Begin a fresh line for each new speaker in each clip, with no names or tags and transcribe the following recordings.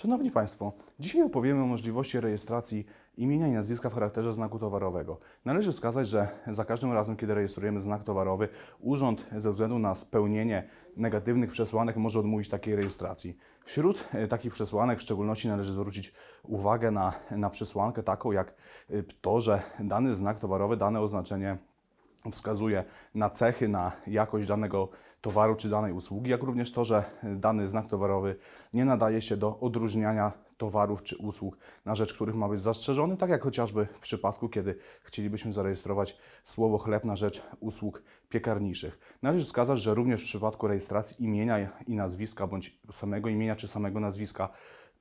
Szanowni Państwo, dzisiaj opowiemy o możliwości rejestracji imienia i nazwiska w charakterze znaku towarowego. Należy wskazać, że za każdym razem, kiedy rejestrujemy znak towarowy, urząd ze względu na spełnienie negatywnych przesłanek może odmówić takiej rejestracji. Wśród e, takich przesłanek w szczególności należy zwrócić uwagę na, na przesłankę taką jak e, to, że dany znak towarowy, dane oznaczenie wskazuje na cechy, na jakość danego towaru czy danej usługi, jak również to, że dany znak towarowy nie nadaje się do odróżniania towarów czy usług, na rzecz których ma być zastrzeżony, tak jak chociażby w przypadku, kiedy chcielibyśmy zarejestrować słowo chleb na rzecz usług piekarniczych. Należy wskazać, że również w przypadku rejestracji imienia i nazwiska, bądź samego imienia czy samego nazwiska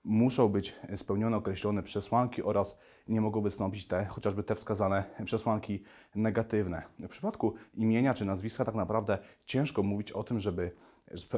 muszą być spełnione określone przesłanki oraz nie mogą wystąpić te, chociażby te wskazane przesłanki negatywne. W przypadku imienia czy nazwiska tak naprawdę ciężko mówić o tym, żeby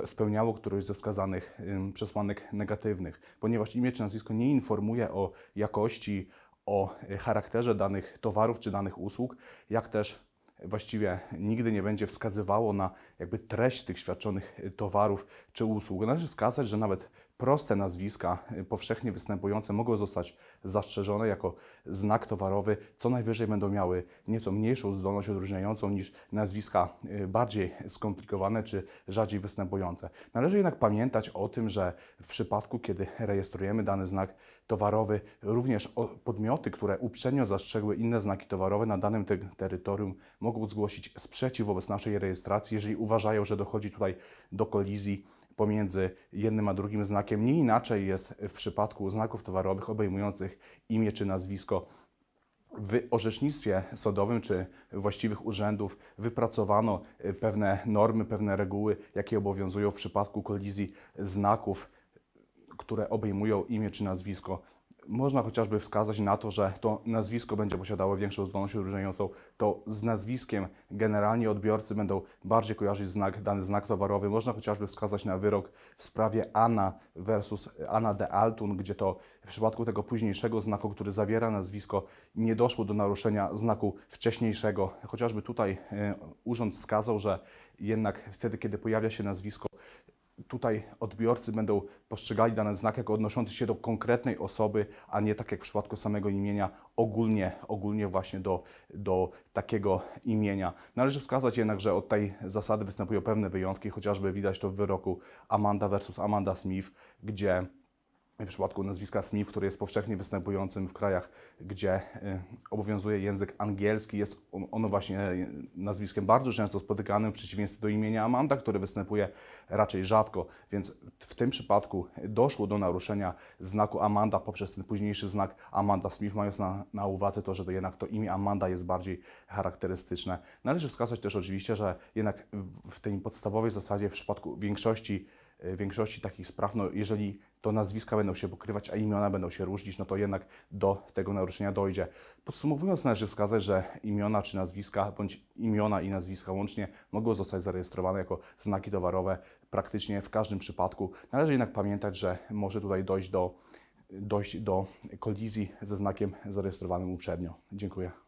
spełniało któreś ze wskazanych przesłanek negatywnych, ponieważ imię czy nazwisko nie informuje o jakości, o y, charakterze danych towarów czy danych usług, jak też właściwie nigdy nie będzie wskazywało na jakby treść tych świadczonych y, towarów czy usług. Należy wskazać, że nawet proste nazwiska y, powszechnie występujące mogą zostać zastrzeżone jako znak towarowy, co najwyżej będą miały nieco mniejszą zdolność odróżniającą niż nazwiska y, bardziej skomplikowane czy rzadziej występujące. Należy jednak pamiętać o tym, że w przypadku, kiedy rejestrujemy dany znak towarowy, również podmioty, które uprzednio zastrzegły inne znaki towarowe na danym terytorium, mogą zgłosić sprzeciw wobec naszej rejestracji, jeżeli uważają, że dochodzi tutaj do kolizji pomiędzy jednym a drugim znakiem. Nie inaczej jest w przypadku znaków towarowych obejmujących imię czy nazwisko. W orzecznictwie sądowym czy właściwych urzędów wypracowano y, pewne normy, pewne reguły, jakie obowiązują w przypadku kolizji znaków, które obejmują imię czy nazwisko można chociażby wskazać na to, że to nazwisko będzie posiadało większą zdolność odróżniającą. To z nazwiskiem generalnie odbiorcy będą bardziej kojarzyć znak, dany znak towarowy. Można chociażby wskazać na wyrok w sprawie Anna versus Anna de Altun, gdzie to w przypadku tego późniejszego znaku, który zawiera nazwisko, nie doszło do naruszenia znaku wcześniejszego. Chociażby tutaj e, urząd wskazał, że jednak wtedy, kiedy pojawia się nazwisko, tutaj odbiorcy będą postrzegali dany znak jako odnoszący się do konkretnej osoby, a nie tak jak w przypadku samego imienia, ogólnie, ogólnie właśnie do, do takiego imienia. Należy wskazać jednak, że od tej zasady występują pewne wyjątki, chociażby widać to w wyroku Amanda versus Amanda Smith, gdzie w przypadku nazwiska Smith, które jest powszechnie występującym w krajach, gdzie y, obowiązuje język angielski, jest ono właśnie y, nazwiskiem bardzo często spotykanym w przeciwieństwie do imienia Amanda, które występuje raczej rzadko, więc w tym przypadku doszło do naruszenia znaku Amanda poprzez ten późniejszy znak Amanda Smith, mając na, na uwadze to, że to jednak to imię Amanda jest bardziej charakterystyczne. Należy wskazać też oczywiście, że jednak w tej podstawowej zasadzie w przypadku większości E, większości takich spraw, no jeżeli to nazwiska będą się pokrywać, a imiona będą się różnić, no to jednak do tego naruszenia dojdzie. Podsumowując, należy wskazać, że imiona czy nazwiska, bądź imiona i nazwiska łącznie, mogą zostać zarejestrowane jako znaki towarowe praktycznie w każdym przypadku. Należy jednak pamiętać, że może tutaj dojść do, dojść do kolizji ze znakiem zarejestrowanym uprzednio. Dziękuję.